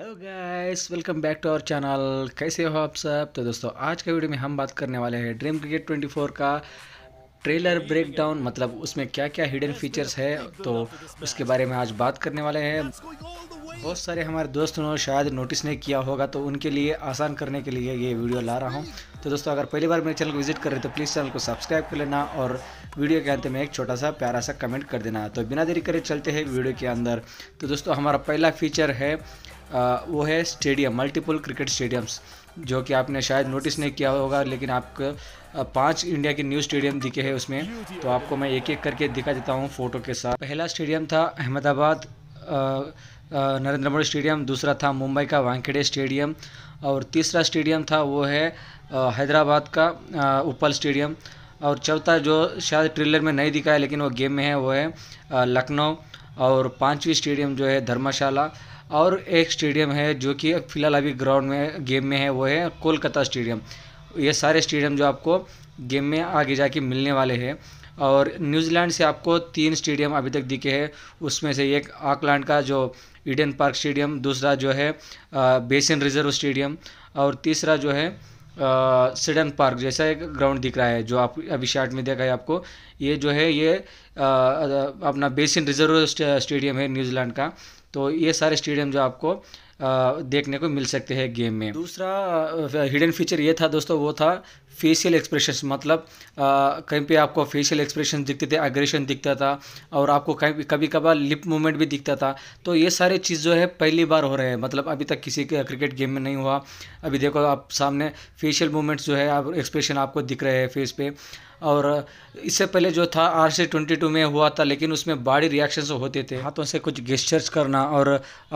hello guys welcome back to our channel कैसे हो आप सब तो दोस्तों आज के वीडियो में हम बात करने वाले हैं ड्रीम क्रिकेट 24 का ट्रेलर ब्रेकडाउन मतलब उसमें क्या क्या हिडन फीचर्स है तो उसके बारे में आज बात करने वाले हैं बहुत सारे हमारे दोस्तों ने शायद नोटिस नहीं किया होगा तो उनके लिए आसान करने के लिए ये वीडियो ला रहा हूँ तो दोस्तों अगर पहली बार मेरे चैनल को विजिट कर रहे तो प्लीज़ चैनल को सब्सक्राइब कर लेना और वीडियो के अंत में एक छोटा सा प्यारा सा कमेंट कर देना तो बिना देरी करे चलते हैं वीडियो के अंदर तो दोस्तों हमारा पहला फीचर है वो है स्टेडियम मल्टीपल क्रिकेट स्टेडियम्स जो कि आपने शायद नोटिस नहीं किया होगा लेकिन आपको पांच इंडिया के न्यू स्टेडियम दिखे हैं उसमें तो आपको मैं एक एक करके दिखा देता हूँ फ़ोटो के साथ पहला स्टेडियम था अहमदाबाद नरेंद्र मोदी स्टेडियम दूसरा था मुंबई का वानखेड़े स्टेडियम और तीसरा स्टेडियम था वो है हैदराबाद का उपल स्टेडियम और चौथा जो शायद ट्रेलर में नहीं दिखा है लेकिन वो गेम में है वो है लखनऊ और पांचवी स्टेडियम जो है धर्मशाला और एक स्टेडियम है जो कि फ़िलहाल अभी ग्राउंड में गेम में है वो है कोलकाता स्टेडियम ये सारे स्टेडियम जो आपको गेम में आगे जाके मिलने वाले हैं और न्यूजीलैंड से आपको तीन स्टेडियम अभी तक दिखे हैं उसमें से एक आकलैंड का जो ईडन पार्क स्टेडियम दूसरा जो है बेसिन रिजर्व स्टेडियम और तीसरा जो है सिडन पार्क जैसा एक ग्राउंड दिख रहा है जो आप अभी शार्ट में देखा है आपको ये जो है ये अपना बेसिन रिजर्व स्टेडियम है न्यूजीलैंड का तो ये सारे स्टेडियम जो आपको देखने को मिल सकते हैं गेम में दूसरा हिडन फीचर ये था दोस्तों वो था फेशियल एक्सप्रेशन मतलब कहीं पे आपको फेशियल एक्सप्रेशन दिखते थे अग्रेशन दिखता था और आपको कहीं कभी कभार लिप मूवमेंट भी दिखता था तो ये सारे चीज़ जो है पहली बार हो रहे हैं मतलब अभी तक किसी के क्रिकेट गेम में नहीं हुआ अभी देखो आप सामने फेशियल मूवमेंट्स जो है आप एक्सप्रेशन आपको दिख रहे हैं फेस पे और इससे पहले जो था आर सी ट्वेंटी टू में हुआ था लेकिन उसमें बॉडी रिएक्शंस होते थे हाथों से कुछ गेस्चर्स करना और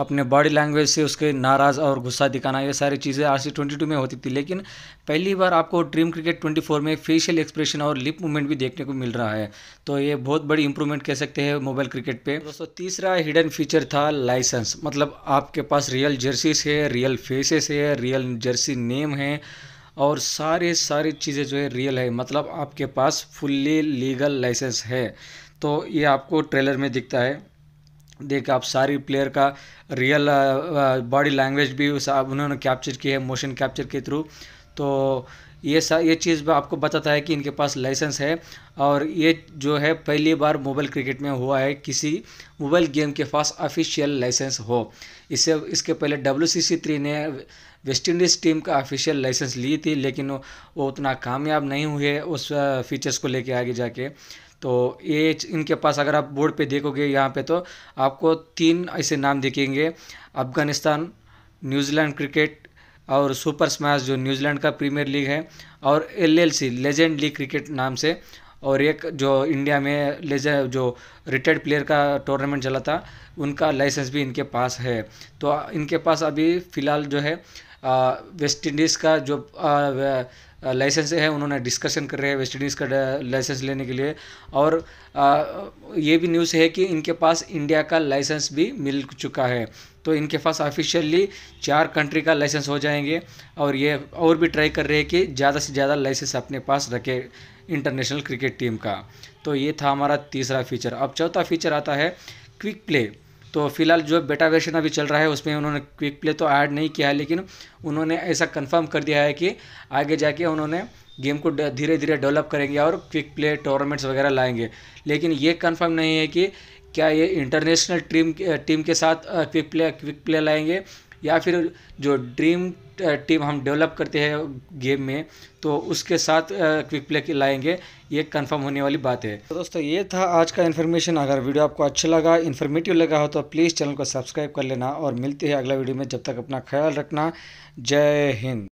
अपने बॉडी लैंग्वेज से उसके नाराज़ और गुस्सा दिखाना ये सारी चीज़ें आर सी ट्वेंटी टू में होती थी लेकिन पहली बार आपको ड्रीम क्रिकेट ट्वेंटी फोर में फेशियल एक्सप्रेशन और लिप मूवमेंट भी देखने को मिल रहा है तो ये बहुत बड़ी इंप्रूवमेंट कह सकते हैं मोबाइल क्रिकेट पर दोस्तों तीसरा हिडन फीचर था लाइसेंस मतलब आपके पास रियल जर्सीस है रियल फेसेस है रियल जर्सी नेम है और सारे सारे चीज़ें जो है रियल है मतलब आपके पास फुल्ली लीगल लाइसेंस है तो ये आपको ट्रेलर में दिखता है देख आप सारी प्लेयर का रियल बॉडी लैंग्वेज भी उस उन्होंने कैप्चर की है मोशन कैप्चर के थ्रू तो ये सा ये चीज़ आपको बताता है कि इनके पास लाइसेंस है और ये जो है पहली बार मोबाइल क्रिकेट में हुआ है किसी मोबाइल गेम के पास ऑफिशियल लाइसेंस हो इससे इसके पहले डब्ल्यू सी सी थ्री ने वेस्ट इंडीज़ टीम का ऑफिशियल लाइसेंस ली थी लेकिन वो उतना कामयाब नहीं हुए उस फीचर्स को लेके आगे जाके तो ये इनके पास अगर आप बोर्ड पे देखोगे यहाँ पे तो आपको तीन ऐसे नाम दिखेंगे अफ़गानिस्तान न्यूजीलैंड क्रिकेट और सुपर स्मैश जो न्यूजीलैंड का प्रीमियर लीग है और एलएलसी लेजेंड लीग क्रिकेट नाम से और एक जो इंडिया में लेजे जो रिटायर्ड प्लेयर का टूर्नामेंट चला था उनका लाइसेंस भी इनके पास है तो इनके पास अभी फ़िलहाल जो है वेस्ट इंडीज़ का जो लाइसेंस है उन्होंने डिस्कशन कर रहे हैं वेस्ट इंडीज़ का लाइसेंस लेने के लिए और ये भी न्यूज़ है कि इनके पास इंडिया का लाइसेंस भी मिल चुका है तो इनके पास ऑफिशियली चार कंट्री का लाइसेंस हो जाएंगे और ये और भी ट्राई कर रहे हैं कि ज़्यादा से ज़्यादा लाइसेंस अपने पास रखे इंटरनेशनल क्रिकेट टीम का तो ये था हमारा तीसरा फीचर अब चौथा फीचर आता है क्विक प्ले तो फिलहाल जो बेटा वर्षन अभी चल रहा है उसमें उन्होंने क्विक प्ले तो ऐड नहीं किया है लेकिन उन्होंने ऐसा कंफर्म कर दिया है कि आगे जाके उन्होंने गेम को धीरे धीरे डेवलप करेंगे और क्विक प्ले टूर्नामेंट्स वगैरह लाएंगे लेकिन ये कंफर्म नहीं है कि क्या ये इंटरनेशनल टीम टीम के साथ क्विक प्ले क्विक प्ले लाएंगे या फिर जो ड्रीम टीम हम डेवलप करते हैं गेम में तो उसके साथ क्विक प्ले लाएंगे ये कंफर्म होने वाली बात है तो दोस्तों ये था आज का इन्फॉर्मेशन अगर वीडियो आपको अच्छा लगा इन्फॉर्मेटिव लगा हो तो प्लीज़ चैनल को सब्सक्राइब कर लेना और मिलते हैं अगला वीडियो में जब तक अपना ख्याल रखना जय हिंद